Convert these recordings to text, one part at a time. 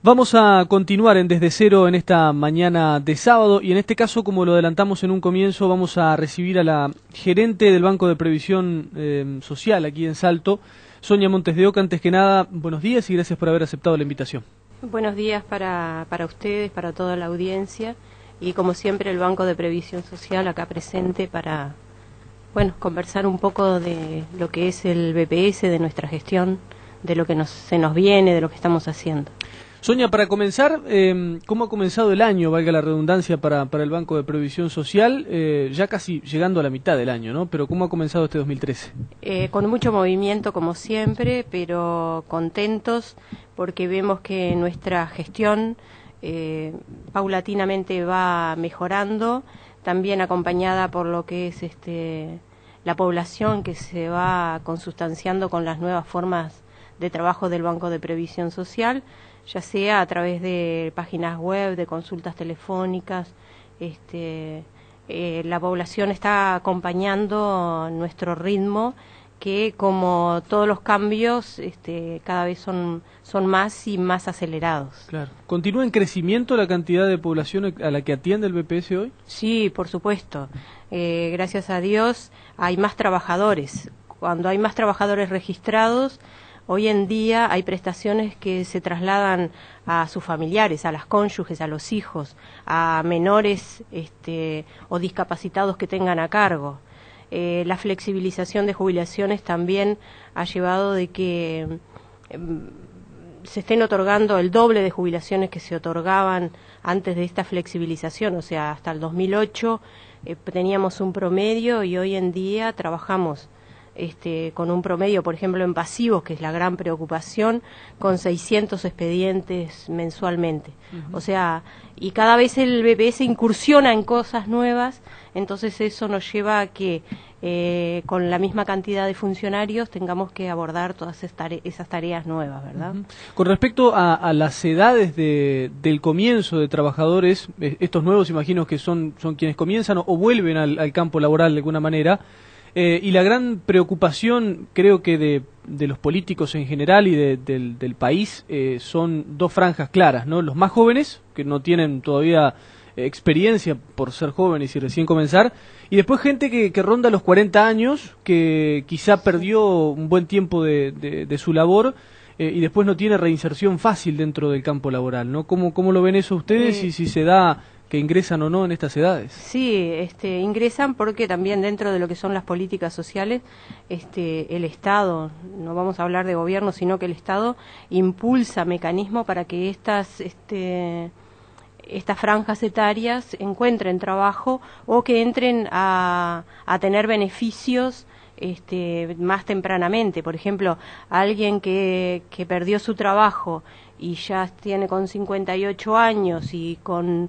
Vamos a continuar en Desde Cero en esta mañana de sábado y en este caso, como lo adelantamos en un comienzo, vamos a recibir a la gerente del Banco de Previsión em, Social aquí en Salto, Sonia Montes de Oca. Antes que nada, buenos días y gracias por haber aceptado la invitación. Buenos días para, para ustedes, para toda la audiencia y como siempre el Banco de Previsión Social acá presente para, bueno, conversar un poco de lo que es el BPS, de nuestra gestión, de lo que nos, se nos viene, de lo que estamos haciendo. Sonia, para comenzar, em, ¿cómo ha comenzado el año, valga la redundancia, para, el Banco de Previsión Social? Eh, ya casi llegando a la mitad del año, ¿no? Pero ¿cómo ha comenzado este 2013? Eh, con mucho movimiento, como siempre, pero contentos porque vemos que nuestra gestión eh, paulatinamente va mejorando, también acompañada por lo que es este, la población que se va consustanciando con las nuevas formas de trabajo del Banco de Previsión Social ya sea a través de páginas web, de consultas telefónicas. Este, eh, la población está acompañando nuestro ritmo, que como todos los cambios, este, cada vez son, más y más acelerados. ¿Continúa en crecimiento la cantidad de población a la que atiende el BPS hoy? Sí, por supuesto. Eh, gracias a Dios hay más trabajadores. Cuando hay más trabajadores registrados, Hoy en día hay prestaciones que se trasladan a sus familiares, a las cónyuges, a los hijos, a menores este, o discapacitados que tengan a cargo. Eh, la flexibilización de jubilaciones también ha llevado a que em, se estén otorgando el doble de jubilaciones que se otorgaban antes de esta flexibilización, o sea, hasta el 2008 eh, teníamos un promedio y hoy en día trabajamos este, con un promedio, por ejemplo, en pasivos, que es la gran preocupación, con 600 expedientes mensualmente. O sea, y cada vez el BPS incursiona en cosas nuevas, entonces eso nos lleva a que eh, con la misma cantidad de funcionarios tengamos que abordar todas esas tareas nuevas, ¿verdad? Con respecto a, las edades del comienzo de trabajadores, eh, estos nuevos imagino que son, quienes comienzan o, vuelven al campo laboral de alguna manera, eh, y la gran preocupación, creo que de, de los políticos en general y del, del, país, eh, son dos franjas claras, ¿no? Los más jóvenes, que no tienen todavía experiencia por ser jóvenes y recién comenzar, y después gente que, ronda los 40 años, que quizá perdió un buen tiempo de, de, su labor eh, y después no tiene reinserción fácil dentro del campo laboral, ¿no? ¿Cómo, cómo lo ven eso ustedes y si se da que ingresan o no en estas edades. Sí, este, ingresan porque también dentro de lo que son las políticas sociales, este, el Estado, no vamos a hablar de gobierno, sino que el Estado impulsa mecanismos para que estas, este, estas franjas etarias encuentren trabajo o que entren a, a tener beneficios este, más tempranamente. Por ejemplo, alguien que, que perdió su trabajo y ya tiene con 58 años y con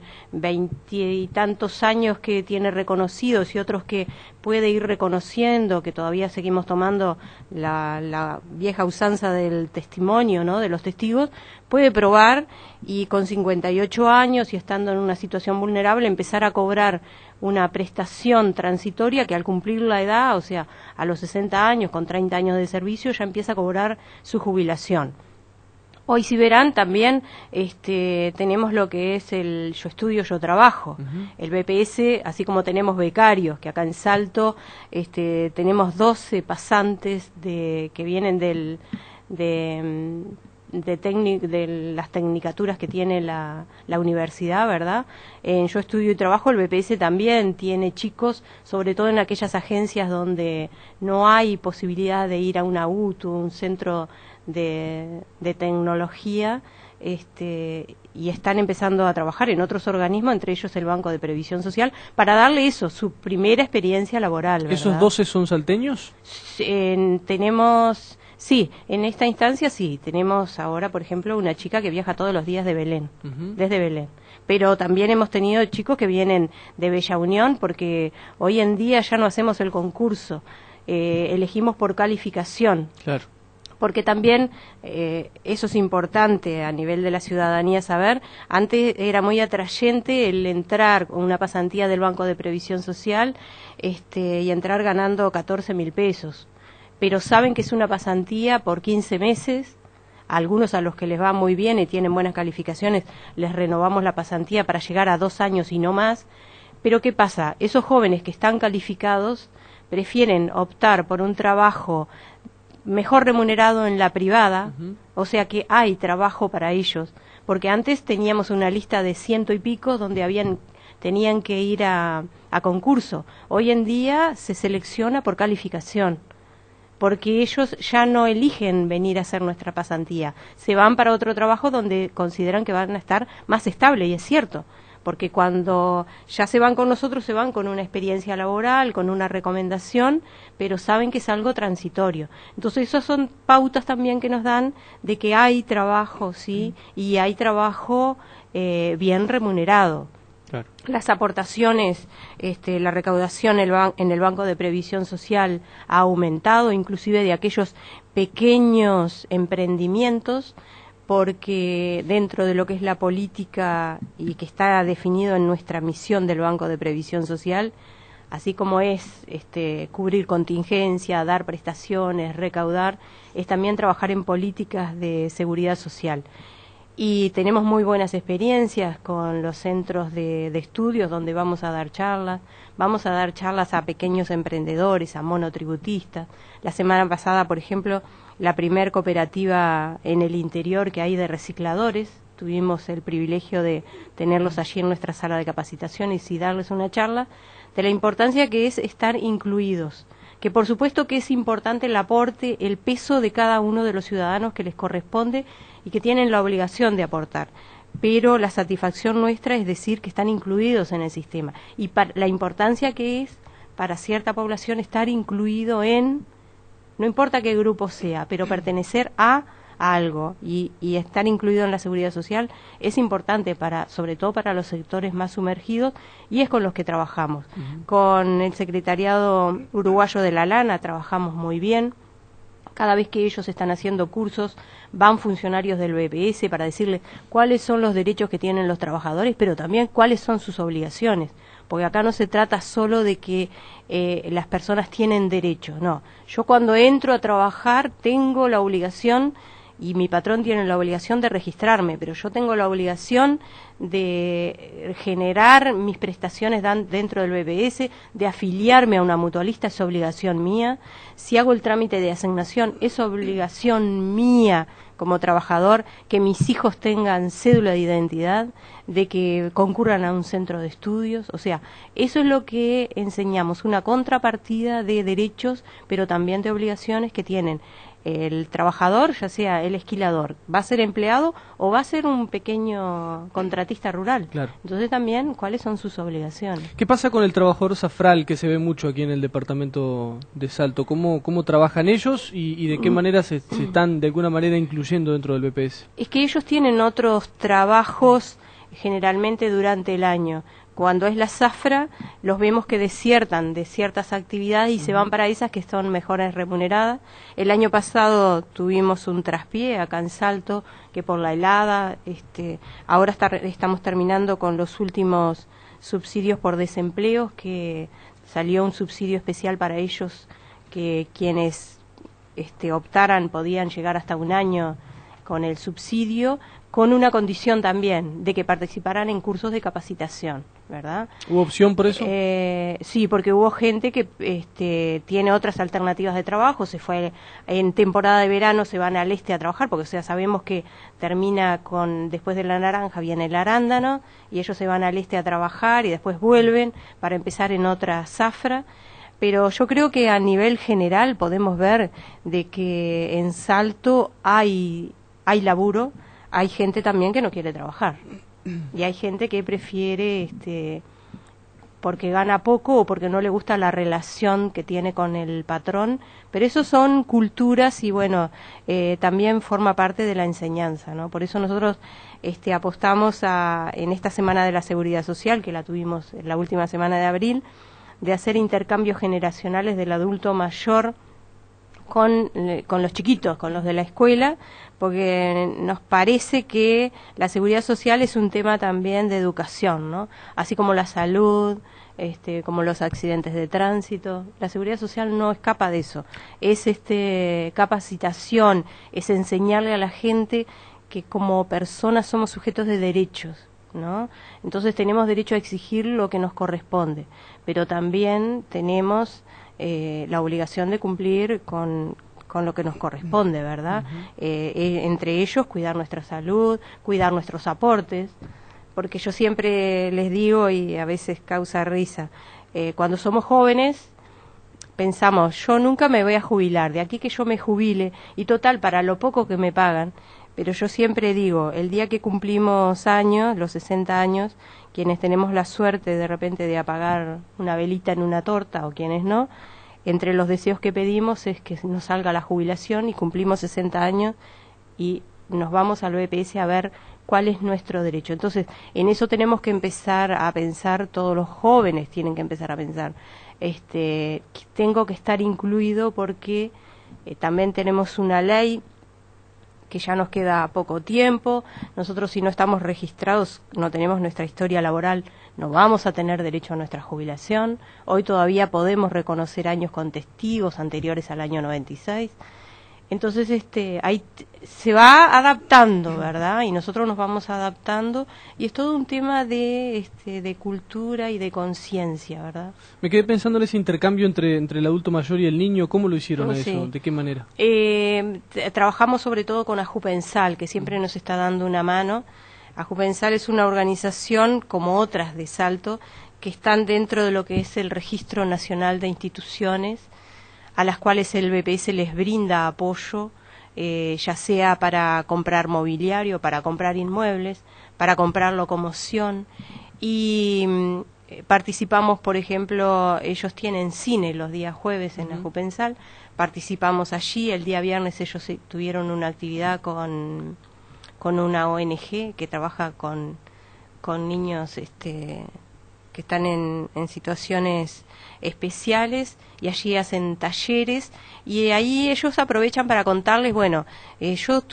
tantos años que tiene reconocidos y otros que puede ir reconociendo, que todavía seguimos tomando la, la vieja usanza del testimonio, ¿no? De los testigos, puede probar y con 58 años y estando en una situación vulnerable empezar a cobrar una prestación transitoria que al cumplir la edad, o sea, a los 60 años, con 30 años de servicio, ya empieza a cobrar su jubilación. Hoy si verán también este, tenemos lo que es el Yo Estudio, Yo Trabajo, el BPS, así como tenemos becarios, que acá en Salto este, tenemos 12 pasantes que vienen del, mm, de, las tecnicaturas que tiene la, universidad, ¿verdad? En Yo Estudio y Trabajo, el BPS también tiene chicos, sobre todo en aquellas agencias donde no hay posibilidad de ir a una UTU, un centro de, tecnología este, y están empezando a trabajar en otros organismos, entre ellos el Banco de Previsión Social, para darle eso, su primera experiencia laboral. ¿Esos 12 son salteños? tenemos, sí, en esta instancia sí. Tenemos ahora, por ejemplo, una chica que viaja todos los días de Belén, desde Belén. Pero también hemos tenido chicos que vienen de Bella Unión, porque hoy en día ya no hacemos el concurso, eh, elegimos por calificación. Claro porque también eh, eso es importante a nivel de la ciudadanía saber, antes era muy atrayente el entrar con una pasantía del Banco de Previsión Social este, y entrar ganando 14 mil pesos, pero saben que es una pasantía por 15 meses algunos a los que les va muy bien y tienen buenas calificaciones, les renovamos la pasantía para llegar a dos años y no más. Pero ¿qué pasa? Esos jóvenes que están calificados prefieren optar por un trabajo mejor remunerado en la privada, o sea que hay trabajo para ellos, porque antes teníamos una lista de ciento y pico donde habían tenían que ir a, concurso. Hoy en día se selecciona por calificación, porque ellos ya no eligen venir a hacer nuestra pasantía, se van para otro trabajo donde consideran que van a estar más estable y es cierto porque cuando ya se van con nosotros se van con una experiencia laboral, con una recomendación, pero saben que es algo transitorio. Entonces, esas son pautas también que nos dan de que hay trabajo, ¿sí? Mm. Y hay trabajo eh, bien remunerado. Las aportaciones, este, la recaudación en el Banco de Previsión Social ha aumentado, inclusive de aquellos pequeños emprendimientos porque dentro de lo que es la política y que está definido en nuestra misión del Banco de Previsión Social, así como es este, cubrir contingencia, dar prestaciones, recaudar, es también trabajar en políticas de seguridad social. Y tenemos muy buenas experiencias con los centros de, de estudios donde vamos a dar charlas. Vamos a dar charlas a pequeños emprendedores, a monotributistas. La semana pasada, por ejemplo, la primer cooperativa en el interior que hay de recicladores. Tuvimos el privilegio de tenerlos allí en nuestra sala de capacitaciones y darles una charla de la importancia que es estar incluidos. Que por supuesto que es importante el aporte, el peso de cada uno de los ciudadanos que les corresponde y que tienen la obligación de aportar pero la satisfacción nuestra es decir que están incluidos en el sistema y la importancia que es para cierta población estar incluido en no importa qué grupo sea, pero mm. pertenecer a, algo y, estar incluido en la seguridad social es importante para, sobre todo para los sectores más sumergidos y es con los que trabajamos. Mm. Con el Secretariado Uruguayo de la Lana trabajamos muy bien cada vez que ellos están haciendo cursos, van funcionarios del BPS para decirles cuáles son los derechos que tienen los trabajadores, pero también cuáles son sus obligaciones porque acá no se trata solo de que eh, las personas tienen derecho, no. Yo cuando entro a trabajar tengo la obligación y mi patrón tiene la obligación de registrarme, pero yo tengo la obligación de generar mis prestaciones dentro del BBS, de afiliarme a una mutualista, es obligación mía. Si hago el trámite de asignación, es obligación mía como trabajador, que mis hijos tengan cédula de identidad, de que concurran a un centro de estudios. O sea, eso es lo que enseñamos, una contrapartida de derechos, pero también de obligaciones que tienen el trabajador, ya sea el esquilador, va a ser empleado o va a ser un pequeño contratista rural. Entonces también, ¿cuáles son sus obligaciones? ¿Qué pasa con el trabajador zafral que se ve mucho aquí en el departamento de Salto? ¿Cómo, cómo trabajan ellos y, de qué mm. manera se, se, están de alguna manera incluyendo dentro del BPS? Es que ellos tienen otros trabajos generalmente durante el año cuando es la zafra, los vemos que desiertan de ciertas actividades y se van para esas que son mejores remuneradas. El año pasado tuvimos un traspié acá en Salto, que por la helada, este, ahora estamos terminando con los últimos subsidios por desempleo, que salió un subsidio especial para ellos, que quienes este, optaran podían llegar hasta un año con el subsidio, con una condición también de que participaran en cursos de capacitación, ¿verdad? ¿Hubo opción por eso? Eh, sí, porque hubo gente que este, tiene otras alternativas de trabajo, se fue en temporada de verano, se van al este a trabajar, porque sabemos que termina con, después de la naranja viene el arándano, y ellos se van al este a trabajar y después vuelven para empezar en otra zafra pero yo creo que a nivel general podemos ver de que en Salto hay hay laburo, hay gente también que no quiere trabajar. Y hay gente que prefiere este porque gana poco o porque no le gusta la relación que tiene con el patrón, pero eso son culturas y bueno, eh, también forma parte de la enseñanza, ¿no? Por eso nosotros este, apostamos en esta semana de la seguridad social, que la tuvimos en la última semana de abril, de hacer intercambios generacionales del adulto mayor con, eh, con los chiquitos, con los de la escuela, porque nos parece que la seguridad social es un tema también de educación, ¿no? Así como la salud, este, como los accidentes de tránsito, la seguridad social no escapa de eso. Es este capacitación, es enseñarle a la gente que como personas somos sujetos de derechos, ¿no? Entonces tenemos derecho a exigir lo que nos corresponde, pero también tenemos eh, la obligación de cumplir con, con lo que nos corresponde, ¿verdad? Eh, eh, entre ellos, cuidar nuestra salud, cuidar nuestros aportes, porque yo siempre les digo y a veces causa risa, eh, cuando somos jóvenes pensamos, yo nunca me voy a jubilar, de aquí que yo me jubile, y total, para lo poco que me pagan, pero yo siempre digo, el día que cumplimos años, los 60 años, quienes tenemos la suerte de repente de apagar una velita en una torta o quienes no, entre los deseos que pedimos es que nos salga la jubilación y cumplimos 60 años y nos vamos al BPS a ver cuál es nuestro derecho. Entonces, en eso tenemos que empezar a pensar, todos los jóvenes tienen que empezar a pensar, este, tengo que estar incluido porque eh, también tenemos una ley que ya nos queda poco tiempo. Nosotros si no estamos registrados, no tenemos nuestra historia laboral, no vamos a tener derecho a nuestra jubilación. Hoy todavía podemos reconocer años con anteriores al año 96. Entonces, este, ahí se va adaptando, ¿verdad? Y nosotros nos vamos adaptando y es todo un tema de, este, de cultura y de conciencia, ¿verdad? Me quedé pensando en ese intercambio entre, el adulto mayor y el niño, ¿cómo lo hicieron oh, eso? ¿De qué manera? Eh, trabajamos sobre todo con Ajupensal, que siempre mm. nos está dando una mano. Ajupensal es una organización, como otras de Salto, que están dentro de lo que es el Registro Nacional de Instituciones a las cuales el BPS les brinda apoyo, eh, ya sea para comprar mobiliario, para comprar inmuebles, para comprar locomoción y mm, eh, participamos, por ejemplo, ellos tienen cine los días jueves en la Jupensal, participamos allí, el día viernes ellos eh, tuvieron una actividad con, con una ONG que trabaja con, con niños este, que están en, situaciones especiales y allí hacen talleres y ahí ellos aprovechan para contarles, bueno, eh, yo,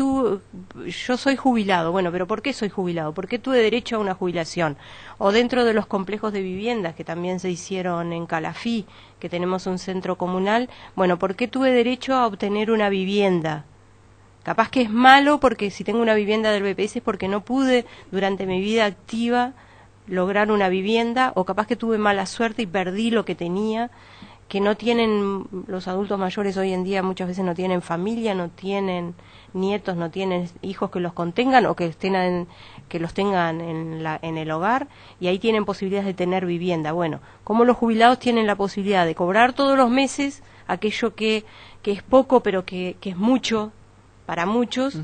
yo soy jubilado, bueno, pero ¿por qué soy jubilado? ¿Por qué tuve derecho a una jubilación? O dentro de los complejos de viviendas que también se hicieron en Calafí, que tenemos un centro comunal, bueno, ¿por qué tuve derecho a obtener una vivienda? Capaz que es malo porque si tengo una vivienda del BPS es porque no pude durante mi vida activa lograr una vivienda o capaz que tuve mala suerte y perdí lo que tenía, que no tienen los adultos mayores hoy en día muchas veces no tienen familia, no tienen nietos, no tienen hijos que los contengan o que estén que los tengan en, en el hogar y ahí tienen posibilidades de tener vivienda. Bueno, como los jubilados tienen la posibilidad de cobrar todos los meses aquello que, que es poco pero que, que es mucho para muchos,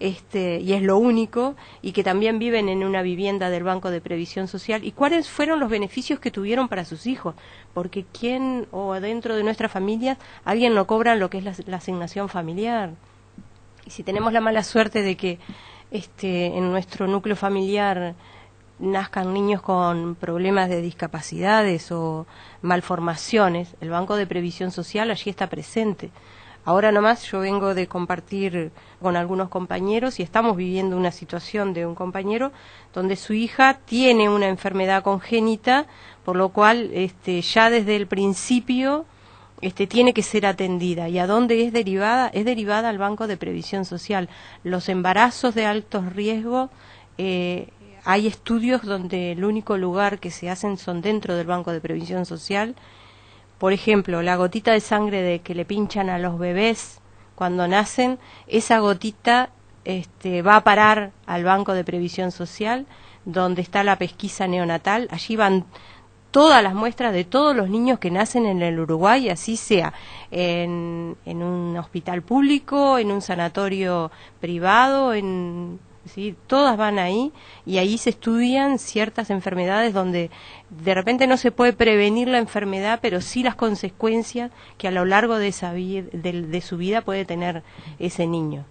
este, y es lo único, y que también viven en una vivienda del Banco de Previsión Social, y cuáles fueron los beneficios que tuvieron para sus hijos, porque quién o dentro de nuestra familia alguien no cobra lo que es la, la asignación familiar. Y si tenemos la mala suerte de que este, en nuestro núcleo familiar nazcan niños con problemas de discapacidades o malformaciones, el Banco de Previsión Social allí está presente. Ahora nomás yo vengo de compartir con algunos compañeros y estamos viviendo una situación de un compañero donde su hija tiene una enfermedad congénita, por lo cual este, ya desde el principio este, tiene que ser atendida. ¿Y a dónde es derivada? Es derivada al Banco de Previsión Social. Los embarazos de alto riesgo, eh, hay estudios donde el único lugar que se hacen son dentro del Banco de Previsión Social por ejemplo, la gotita de sangre de que le pinchan a los bebés cuando nacen, esa gotita este, va a parar al Banco de Previsión Social, donde está la pesquisa neonatal. Allí van todas las muestras de todos los niños que nacen en el Uruguay, así sea en, en un hospital público, en un sanatorio privado, en ¿sí? Todas van ahí y ahí se estudian ciertas enfermedades donde de repente no se puede prevenir la enfermedad, pero sí las consecuencias que a lo largo de, esa de, su vida puede tener ese niño.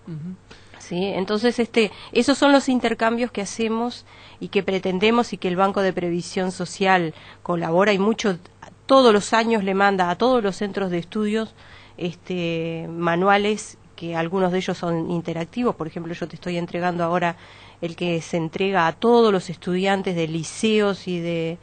¿Sí? Entonces, este, esos son los intercambios que hacemos y que pretendemos y que el Banco de Previsión Social colabora y mucho, todos los años le manda a todos los centros de estudios este, manuales que algunos de ellos son interactivos. Por ejemplo, yo te estoy entregando ahora el que se entrega a todos los estudiantes de liceos y de,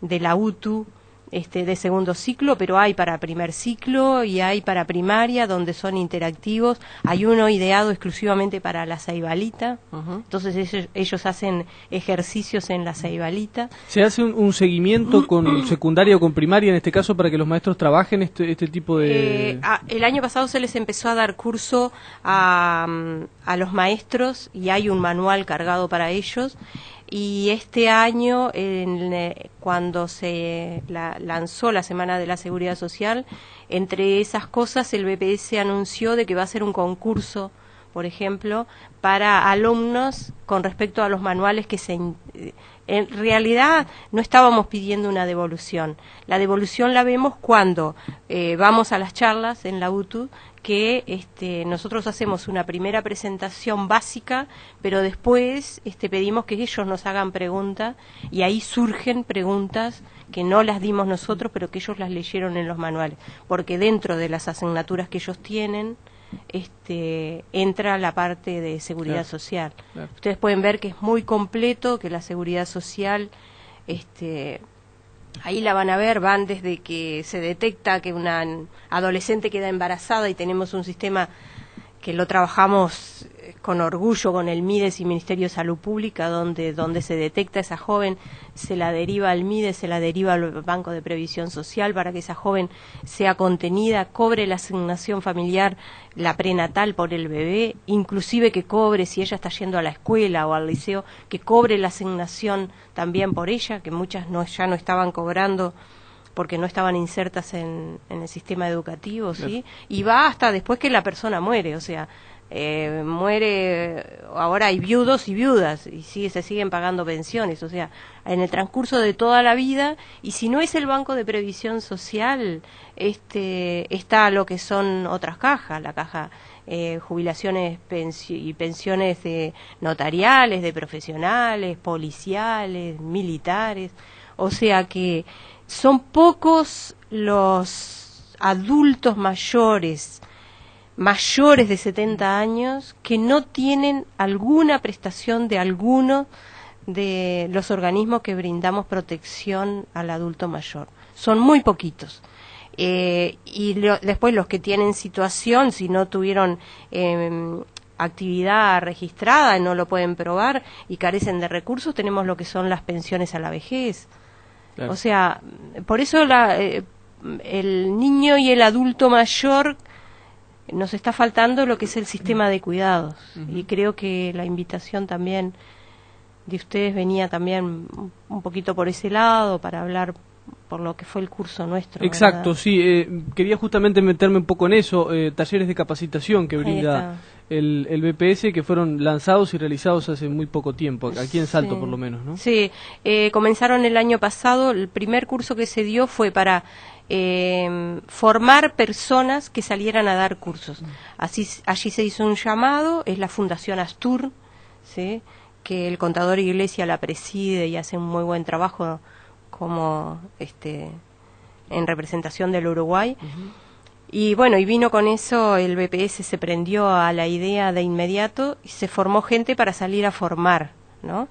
de la UTU este, de segundo ciclo, pero hay para primer ciclo y hay para primaria, donde son interactivos. Hay uno ideado exclusivamente para la ceibalita, entonces ellos, hacen ejercicios en la ceibalita. ¿Se hace un, seguimiento con secundaria o con primaria, en este caso, para que los maestros trabajen este, este tipo de...? Eh, el año pasado se les empezó a dar curso a, mm, a los maestros y hay un manual cargado para ellos y este año, eh, cuando se lanzó la Semana de la Seguridad Social, entre esas cosas el BPS anunció de que va a ser un concurso, por ejemplo, para alumnos con respecto a los manuales que se... Eh, en realidad no estábamos pidiendo una devolución. La devolución la vemos cuando eh, vamos a las charlas en la UTU que este, nosotros hacemos una primera presentación básica, pero después este, pedimos que ellos nos hagan preguntas y ahí surgen preguntas que no las dimos nosotros, pero que ellos las leyeron en los manuales, porque dentro de las asignaturas que ellos tienen este, entra la parte de seguridad social. Ustedes pueden ver que es muy completo, que la seguridad social este, Ahí la van a ver, van desde que se detecta que una adolescente queda embarazada y tenemos un sistema que lo trabajamos con orgullo con el MIDES y Ministerio de Salud Pública, donde, donde se detecta esa joven, se la deriva al MIDES, se la deriva al Banco de Previsión Social para que esa joven sea contenida, cobre la asignación familiar, la prenatal por el bebé, inclusive que cobre, si ella está yendo a la escuela o al liceo, que cobre la asignación también por ella, que muchas no, ya no estaban cobrando porque no estaban insertas en, el sistema educativo, ¿sí? Y va hasta después que la persona muere, o sea, eh, muere, ahora hay viudos y viudas y sí se siguen pagando pensiones, o sea, en el transcurso de toda la vida y si no es el Banco de Previsión Social, este, está lo que son otras cajas, la caja eh, jubilaciones y pensiones de notariales, de profesionales, policiales, militares, o sea que son pocos los adultos mayores mayores de 70 años que no tienen alguna prestación de alguno de los organismos que brindamos protección al adulto mayor. Son muy poquitos. Eh, y después los que tienen situación, si no tuvieron em, actividad registrada y no lo pueden probar y carecen de recursos, tenemos lo que son las pensiones a la vejez. O sea, por eso eh, el niño y el adulto mayor nos está faltando lo que es el sistema de cuidados y creo que la invitación también de ustedes venía también un poquito por ese lado para hablar por lo que fue el curso nuestro. Exacto, sí. Eh, quería justamente meterme un poco en eso, eh, talleres de capacitación que brinda el, el, BPS que fueron lanzados y realizados hace muy poco tiempo, aquí en Salto por lo menos, ¿no? Sí, eh, comenzaron el año pasado, el primer curso que se dio fue para Em, formar personas que salieran a dar cursos. Mm. Así, allí se hizo un llamado, es la Fundación Astur, que el contador Iglesia la preside y hace un muy buen trabajo como este, en representación del Uruguay. Y bueno, y vino con eso, el BPS se prendió a la idea de inmediato y se formó gente para salir a formar, ¿no?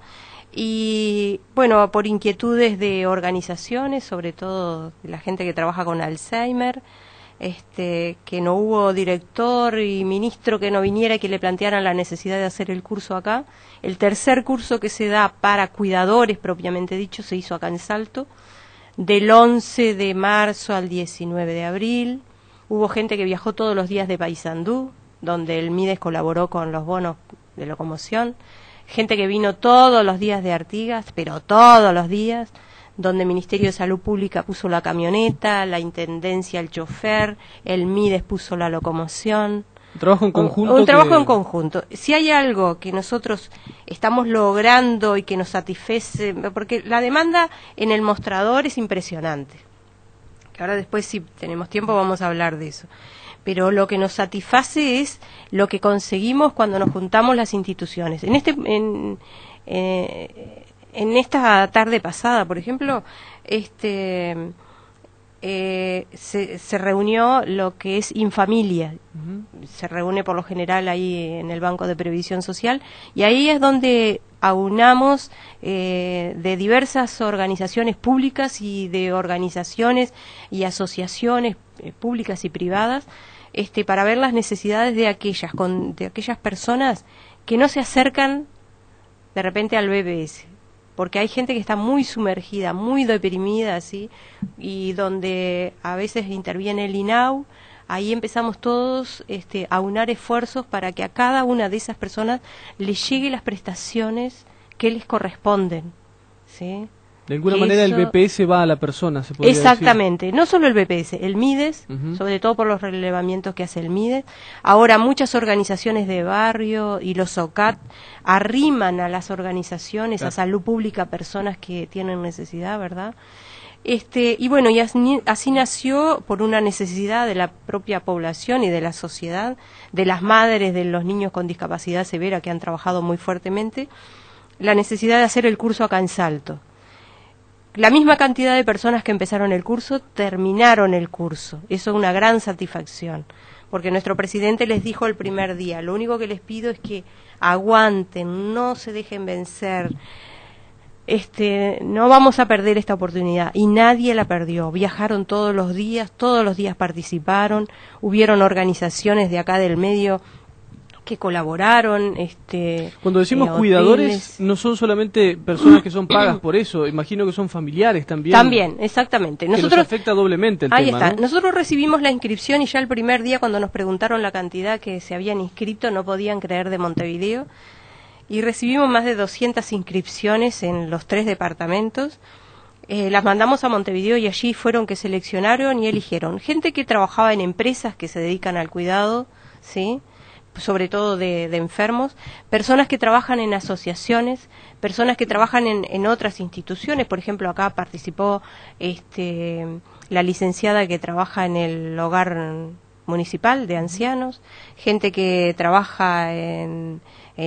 y bueno, por inquietudes de organizaciones, sobre todo la gente que trabaja con Alzheimer, este, que no hubo director y ministro que no viniera y que le plantearan la necesidad de hacer el curso acá. El tercer curso que se da para cuidadores propiamente dicho se hizo acá en Salto, del 11 de marzo al 19 de abril. Hubo gente que viajó todos los días de Paysandú, donde el Mides colaboró con los bonos de locomoción gente que vino todos los días de Artigas, pero todos los días, donde el Ministerio de Salud Pública puso la camioneta, la Intendencia el chofer, el MIDES puso la locomoción. Un trabajo en conjunto. Un, trabajo en conjunto. Si hay algo que nosotros estamos logrando y que nos satisface, porque la demanda en el mostrador es impresionante. Que ahora después, si tenemos tiempo, vamos a hablar de eso pero lo que nos satisface es lo que conseguimos cuando nos juntamos las instituciones. En este, en, eh, esta tarde pasada, por ejemplo, este eh, se, reunió lo que es Infamilia. Se reúne por lo general ahí en el Banco de Previsión Social y ahí es donde aunamos eh, de diversas organizaciones públicas y de organizaciones y asociaciones públicas y privadas este, para ver las necesidades de aquellas, con, de aquellas personas que no se acercan de repente al BBS, porque hay gente que está muy sumergida, muy deprimida, ¿sí? y donde a veces interviene el INAU, ahí empezamos todos este, a unar esfuerzos para que a cada una de esas personas les llegue las prestaciones que les corresponden. ¿sí? De alguna manera el BPS va a la persona, se puede Exactamente, no solo el BPS, el MIDES, sobre todo por los relevamientos que hace el MIDES. Ahora muchas organizaciones de barrio y los SOCAT arriman a las organizaciones, a salud pública, personas que tienen necesidad, ¿verdad? Este, y bueno, y así, nació por una necesidad de la propia población y de la sociedad, de las madres de los niños con discapacidad severa que han trabajado muy fuertemente, la necesidad de hacer el curso acá en Salto la misma cantidad de personas que empezaron el curso terminaron el curso. Eso es una gran satisfacción, porque nuestro presidente les dijo el primer día, lo único que les pido es que aguanten, no se dejen vencer. Este, no vamos a perder esta oportunidad y nadie la perdió. Viajaron todos los días, todos los días participaron, hubieron organizaciones de acá del medio que colaboraron. Este, Cuando decimos eh, cuidadores, no son solamente personas que son pagas por eso, imagino que son familiares también. También, exactamente. Nosotros, afecta doblemente el tema. Ahí está. Nosotros recibimos la inscripción y ya el primer día cuando nos preguntaron la cantidad que se habían inscrito, no podían creer de Montevideo. Y recibimos más de 200 inscripciones en los tres departamentos. Eh, las mandamos a Montevideo y allí fueron que seleccionaron y eligieron gente que trabajaba en empresas que se dedican al cuidado, ¿sí? sobre todo de, enfermos, personas que trabajan en asociaciones, personas que trabajan en, otras instituciones, por ejemplo, acá participó este, la licenciada que trabaja en el hogar municipal de ancianos, gente que trabaja en,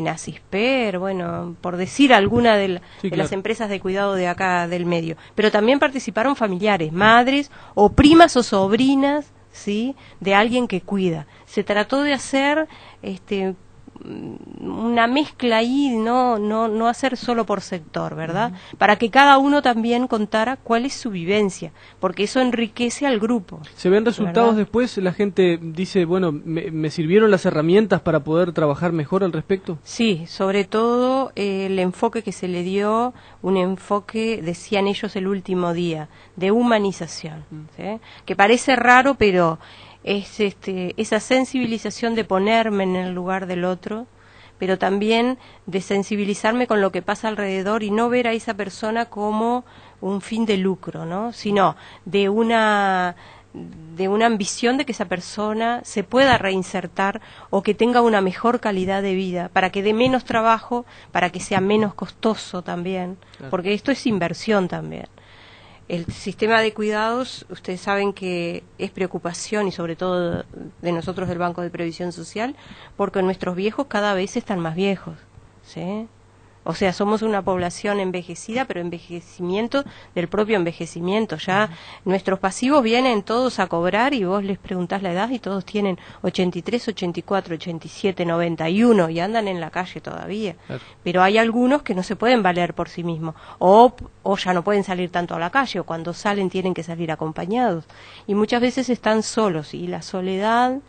Asisper, bueno, por decir alguna de, las empresas de cuidado de acá del medio. Pero también participaron familiares, madres o primas o sobrinas ¿sí? de alguien que cuida. Se trató de hacer este, una mezcla ahí, no, no, no hacer solo por sector, ¿verdad? Para que cada uno también contara cuál es su vivencia, porque eso enriquece al grupo. Se ven resultados después, la gente dice, bueno, me, sirvieron las herramientas para poder trabajar mejor al respecto. Sí, sobre todo eh, el enfoque que se le dio, un enfoque, decían ellos el último día, de humanización, mm. que parece raro, pero es este, esa sensibilización de ponerme en el lugar del otro, pero también de sensibilizarme con lo que pasa alrededor y no ver a esa persona como un fin de lucro, ¿no? sino de una de una ambición de que esa persona se pueda reinsertar o que tenga una mejor calidad de vida, para que dé menos trabajo, para que sea menos costoso también, porque esto es inversión también. El sistema de cuidados, ustedes saben que es preocupación y sobre todo de nosotros del Banco de Previsión Social, porque nuestros viejos cada vez están más viejos. ¿sí? O sea, somos una población envejecida, pero envejecimiento del propio envejecimiento. Ya nuestros pasivos vienen todos a cobrar y vos les preguntás la edad y todos tienen 83, 84, 87, 91 y andan en la calle todavía. Pero hay algunos que no se pueden valer por sí mismos o, o ya no pueden salir tanto a la calle o cuando salen tienen que salir acompañados. Y muchas veces están solos y la soledad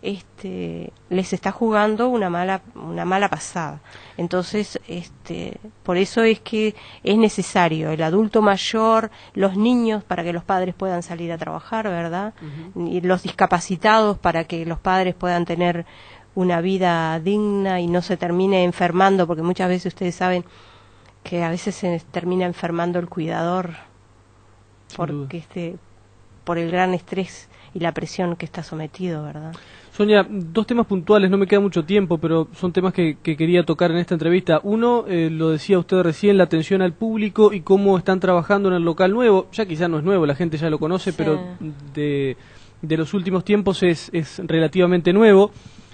este, les está jugando una mala, una mala pasada. Entonces, este, por eso es que es necesario el adulto mayor, los niños para que los padres puedan salir a trabajar, ¿verdad? Y los discapacitados para que los padres puedan tener una vida digna y no se termine enfermando, porque muchas veces ustedes saben que a veces se termina enfermando el cuidador porque este, por el gran estrés y la presión que está sometido, ¿verdad? Sonia, dos temas puntuales, no me queda mucho tiempo, pero son temas que, quería tocar en esta entrevista. Uno, eh, lo decía usted recién, la atención al público y cómo están trabajando en el local nuevo. Ya quizá no es nuevo, la gente ya lo conoce, pero de, los últimos tiempos es, es relativamente nuevo.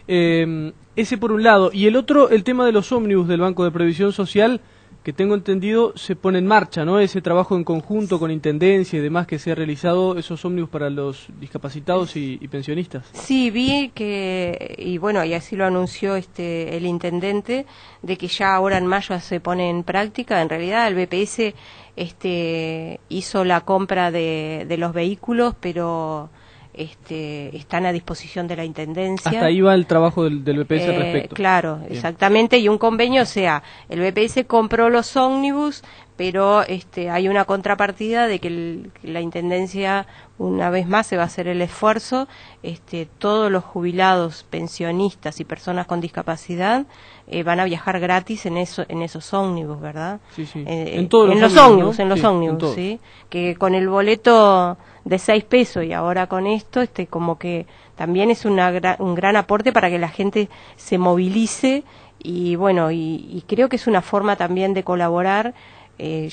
Eh, ese por un lado. Y el otro, el tema de los ómnibus del Banco de Previsión Social que tengo entendido se pone en marcha, ¿no? Ese trabajo en conjunto con Intendencia y demás que se ha realizado, esos ómnibus para los discapacitados y, pensionistas. Sí, vi que, y bueno, y así lo anunció este el Intendente, de que ya ahora en mayo se pone en práctica. En realidad el BPS este, hizo la compra de, de los vehículos, pero este, están a disposición de la Intendencia. Hasta ahí va el trabajo del, del BPS al eh, respecto. claro, exactamente, y un convenio, o sea, el BPS compró los ómnibus, pero este, hay una contrapartida de que, la Intendencia, una vez más, se va a hacer el esfuerzo, este, todos los jubilados, pensionistas y personas con discapacidad eh, van a viajar gratis en, eso, en esos ómnibus, ¿verdad? Sí, sí. Eh, en todos los, ómnibus, en los ómnibus, ¿sí? Que con el boleto de 6 pesos y ahora con esto, este, como que también es una un gran aporte para que la gente se movilice y bueno, y, creo que es una forma también de colaborar. Eh,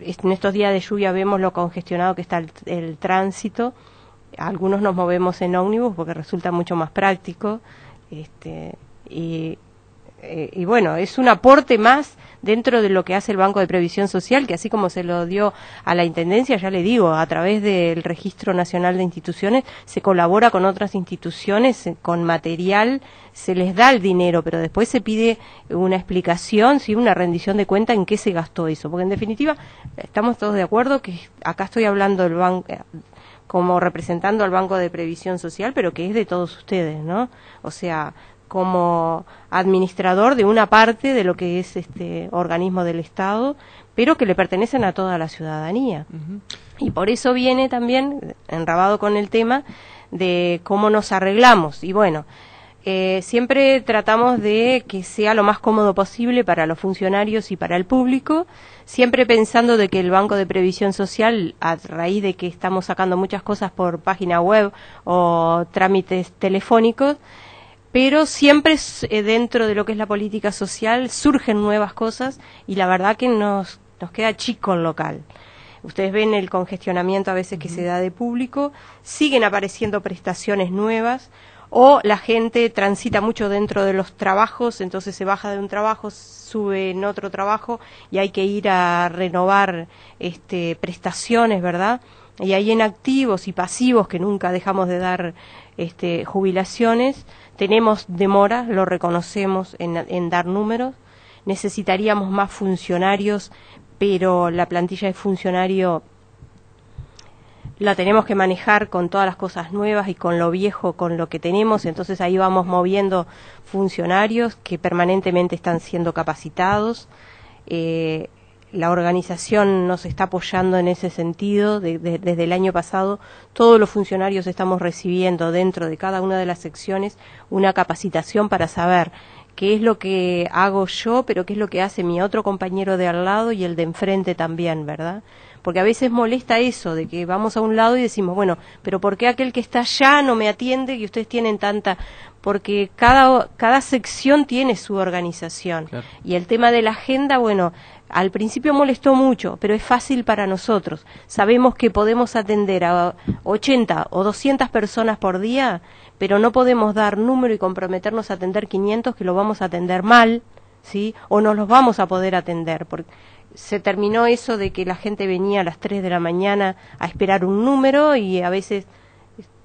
en estos días de lluvia vemos lo congestionado que está el, tránsito. Algunos nos movemos en ómnibus porque resulta mucho más práctico. Este, y eh, y bueno, es un aporte más dentro de lo que hace el Banco de Previsión Social, que así como se lo dio a la Intendencia, ya le digo, a través del Registro Nacional de Instituciones, se colabora con otras instituciones, eh, con material, se les da el dinero, pero después se pide una explicación, ¿sí? una rendición de cuenta en qué se gastó eso. Porque en definitiva, estamos todos de acuerdo que acá estoy hablando del banco eh, como representando al Banco de Previsión Social, pero que es de todos ustedes, ¿no? O sea, como administrador de una parte de lo que es este organismo del Estado, pero que le pertenecen a toda la ciudadanía. Y por eso viene también, enrabado con el tema, de cómo nos arreglamos. Y bueno, eh, siempre tratamos de que sea lo más cómodo posible para los funcionarios y para el público, siempre pensando de que el Banco de Previsión Social, a raíz de que estamos sacando muchas cosas por página web o trámites telefónicos, pero siempre eh, dentro de lo que es la política social surgen nuevas cosas y la verdad que nos, nos queda chico el local. Ustedes ven el congestionamiento a veces que se da de público, siguen apareciendo prestaciones nuevas o la gente transita mucho dentro de los trabajos, entonces se baja de un trabajo, sube en otro trabajo y hay que ir a renovar este, prestaciones, ¿verdad? y ahí en activos y pasivos que nunca dejamos de dar este, jubilaciones, tenemos demoras, lo reconocemos en, dar números, necesitaríamos más funcionarios, pero la plantilla de funcionario la tenemos que manejar con todas las cosas nuevas y con lo viejo, con lo que tenemos, entonces ahí vamos moviendo funcionarios que permanentemente están siendo capacitados. Eh, la organización nos está apoyando en ese sentido desde el año pasado. Todos los funcionarios estamos recibiendo dentro de cada una de las secciones una capacitación para saber qué es lo que hago yo, pero qué es lo que hace mi otro compañero de al lado y el de enfrente también, ¿verdad? Porque a veces molesta eso, de que vamos a un lado y decimos, bueno, pero ¿por qué aquel que está allá no me atiende y ustedes tienen tanta porque cada, cada sección tiene su organización. Y el tema de la agenda, bueno, al principio molestó mucho, pero es fácil para nosotros. Sabemos que podemos atender a 80 o 200 personas por día, pero no podemos dar número y comprometernos a atender 500 que lo vamos a atender mal, ¿sí? O no los vamos a poder atender. Porque se terminó eso de que la gente venía a las 3 de la mañana a esperar un número y a veces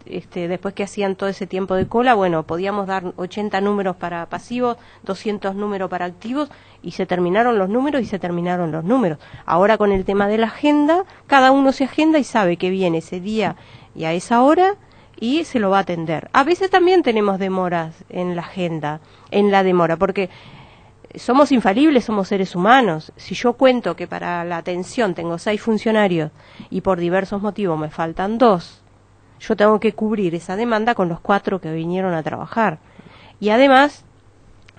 este, después que hacían todo ese tiempo de cola, bueno, podíamos dar 80 números para pasivos, 200 números para activos, y se terminaron los números y se terminaron los números. Ahora con el tema de la agenda, cada uno se agenda y sabe que viene ese día y a esa hora y se lo va a atender. A veces también tenemos demoras en la agenda, en la demora, porque somos infalibles, somos seres humanos. Si yo cuento que para la atención tengo seis funcionarios y por diversos motivos me faltan dos, yo tengo que cubrir esa demanda con los cuatro que vinieron a trabajar. Y además,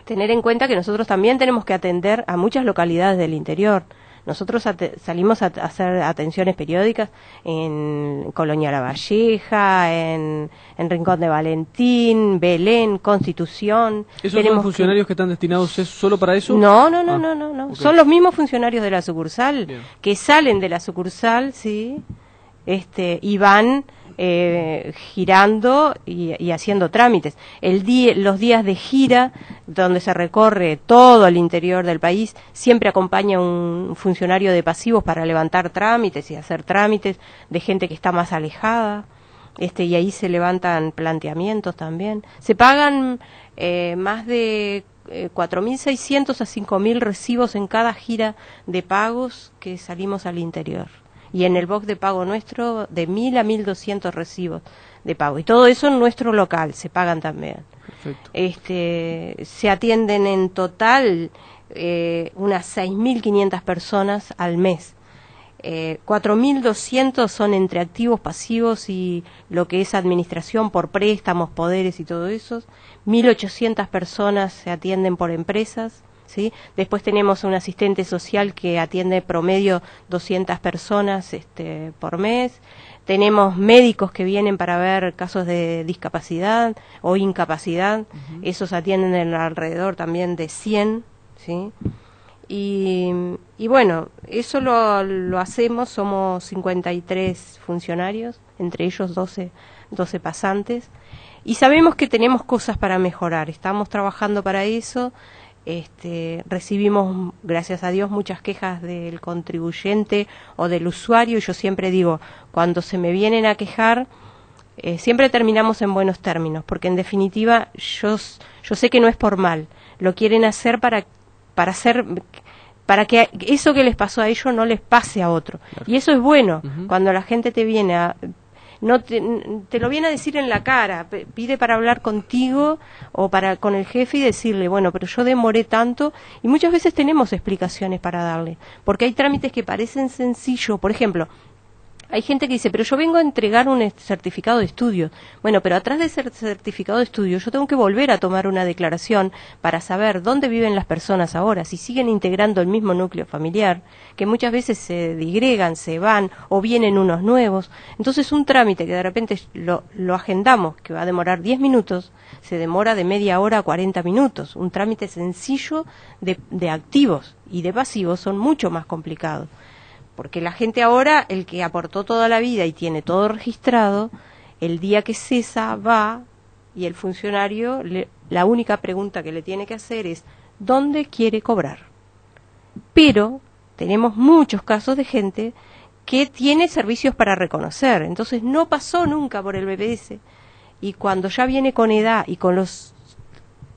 tener en cuenta que nosotros también tenemos que atender a muchas localidades del interior. Nosotros salimos a hacer atenciones periódicas en Colonia La Valleja, en, Rincón de Valentín, Belén, Constitución. ¿Esos son funcionarios que... están destinados solo para eso? No, no, no, ah, no, no. no. Son los mismos funcionarios de la sucursal que salen de la sucursal, sí, este, y van eh, girando y, haciendo trámites. los días de gira, donde se recorre todo el interior del país, siempre acompaña un funcionario de pasivos para levantar trámites y hacer trámites de gente que está más alejada. Este, y ahí se levantan planteamientos también. Se pagan eh, más de 4.600 eh, a 5.000 recibos en cada gira de pagos que salimos al interior y en el box de pago nuestro de 1.000 a 1.200 recibos de pago. Y todo eso en nuestro local, se pagan también. Este, se atienden en total eh, seis unas 6.500 personas al mes. Eh, mil 4.200 son entre activos, pasivos y lo que es administración por préstamos, poderes y todo eso. 1.800 personas se atienden por empresas. ¿sí? Después tenemos un asistente social que atiende promedio 200 personas este, por mes. Tenemos médicos que vienen para ver casos de discapacidad o incapacidad. Esos atienden alrededor también de 100, Y, bueno, eso lo, hacemos, somos 53 funcionarios, entre ellos 12, 12 pasantes, y sabemos que tenemos cosas para mejorar, estamos trabajando para eso, este, recibimos, gracias a Dios, muchas quejas del contribuyente o del usuario. Y yo siempre digo, cuando se me vienen a quejar, eh, siempre terminamos en buenos términos, porque en definitiva yo, yo sé que no es por mal. Lo quieren hacer para, para hacer para que eso que les pasó a ellos no les pase a otro. Y eso es bueno, cuando la gente te viene a no te, lo viene a decir en la cara, pide para hablar contigo o para con el jefe y decirle, bueno, pero yo demoré tanto y muchas veces tenemos explicaciones para darle, porque hay trámites que parecen sencillos, por ejemplo, hay gente que dice, pero yo vengo a entregar un certificado de estudio. Bueno, pero atrás de ese certificado de estudio yo tengo que volver a tomar una declaración para saber dónde viven las personas ahora, si siguen integrando el mismo núcleo familiar, que muchas veces se digregan, se van o vienen unos nuevos. Entonces un trámite que de repente lo, agendamos, que va a demorar 10 minutos, se demora de media hora a 40 minutos. Un trámite sencillo de, de activos y de pasivos son mucho más complicados. Porque la gente ahora, el que aportó toda la vida y tiene todo registrado, el día que cesa va y el funcionario, la única pregunta que le tiene que hacer es, ¿dónde quiere cobrar? Pero tenemos muchos casos de gente que tiene servicios para reconocer, entonces no pasó nunca por el BPS y cuando ya viene con edad y con los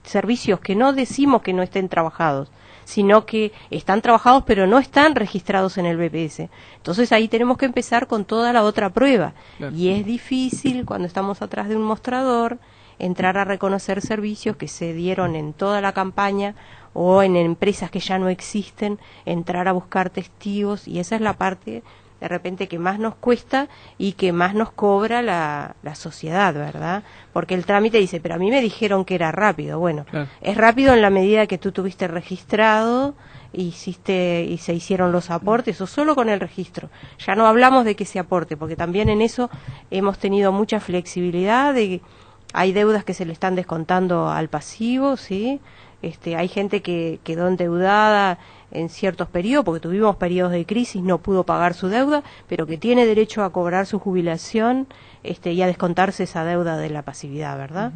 servicios que no decimos que no estén trabajados, sino que están trabajados pero no están registrados en el BPS. Entonces ahí tenemos que empezar con toda la otra prueba. Y es difícil cuando estamos atrás de un mostrador entrar a reconocer servicios que se dieron en toda la campaña o en empresas que ya no existen, entrar a buscar testigos y esa es la parte de repente que más nos cuesta y que más nos cobra la, la sociedad, ¿verdad? Porque el trámite dice, pero a mí me dijeron que era rápido. Bueno, es rápido en la medida que tú tuviste registrado, hiciste y se hicieron los aportes o solo con el registro. Ya no hablamos de que se aporte, porque también en eso hemos tenido mucha flexibilidad de hay deudas que se le están descontando al pasivo, ¿sí? Este, hay gente que quedó endeudada en ciertos periodos, porque tuvimos periodos de crisis, no pudo pagar su deuda, pero que tiene derecho a cobrar su jubilación este, y a descontarse esa deuda de la pasividad, ¿verdad?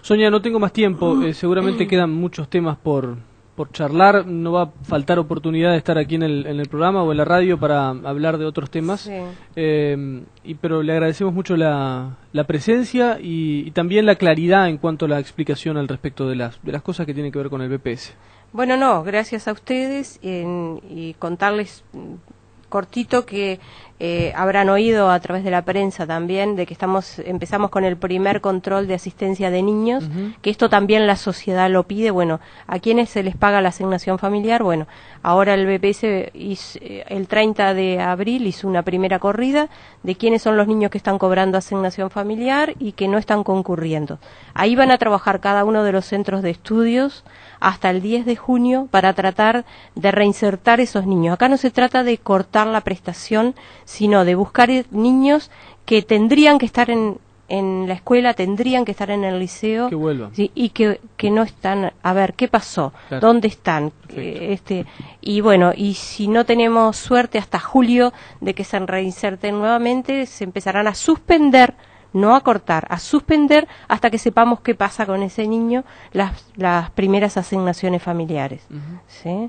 Sonia, no tengo más tiempo, eh, seguramente quedan muchos temas por, por charlar. No va a faltar oportunidad de estar aquí en el, programa o en la radio para hablar de otros temas. Eh, y, pero le agradecemos mucho la, presencia y, también la claridad en cuanto a la explicación al respecto de las, de las cosas que tienen que ver con el BPS. Bueno, no, gracias a ustedes y contarles mm, cortito que eh, habrán oído a través de la prensa también de que estamos empezamos con el primer control de asistencia de niños, que esto también la sociedad lo pide. Bueno, ¿a quiénes se les paga la asignación familiar? Bueno, ahora el BPS eh, el 30 de abril hizo una primera corrida de quiénes son los niños que están cobrando asignación familiar y que no están concurriendo. Ahí van a trabajar cada uno de los centros de estudios hasta el 10 de junio para tratar de reinsertar esos niños. Acá no se trata de cortar la prestación, sino de buscar niños que tendrían que estar en, la escuela, tendrían que estar en el liceo y que, que, no están, a ver, ¿qué pasó? ¿Dónde están? Eh, este, y bueno, y si no tenemos suerte hasta julio de que se reinserten nuevamente, se empezarán a suspender no a cortar, a suspender hasta que sepamos qué pasa con ese niño las, las primeras asignaciones familiares. ¿sí?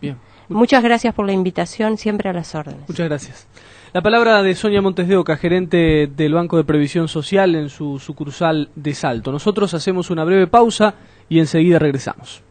Muchas gracias por la invitación, siempre a las órdenes. Muchas gracias. La palabra de Sonia Montes de Oca, gerente del Banco de Previsión Social en su sucursal de Salto. Nosotros hacemos una breve pausa y enseguida regresamos.